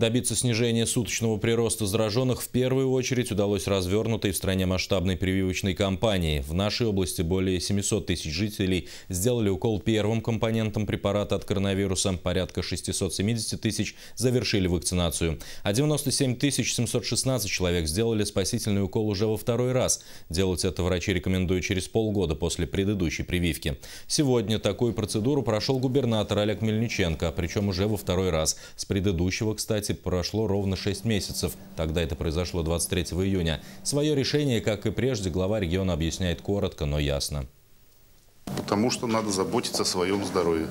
Добиться снижения суточного прироста зараженных в первую очередь удалось развернутой в стране масштабной прививочной кампании. В нашей области более 700 тысяч жителей сделали укол первым компонентом препарата от коронавируса, порядка 670 тысяч завершили вакцинацию, а 97 716 человек сделали спасительный укол уже во второй раз. Делать это врачи рекомендуют через полгода после предыдущей прививки. Сегодня такую процедуру прошел губернатор Олег Мельниченко, причем уже во второй раз. С предыдущего, кстати, мероприятий прошло ровно 6 месяцев. Тогда это произошло 23 июня. Свое решение, как и прежде, глава региона объясняет коротко, но ясно. Потому что надо заботиться о своем здоровье.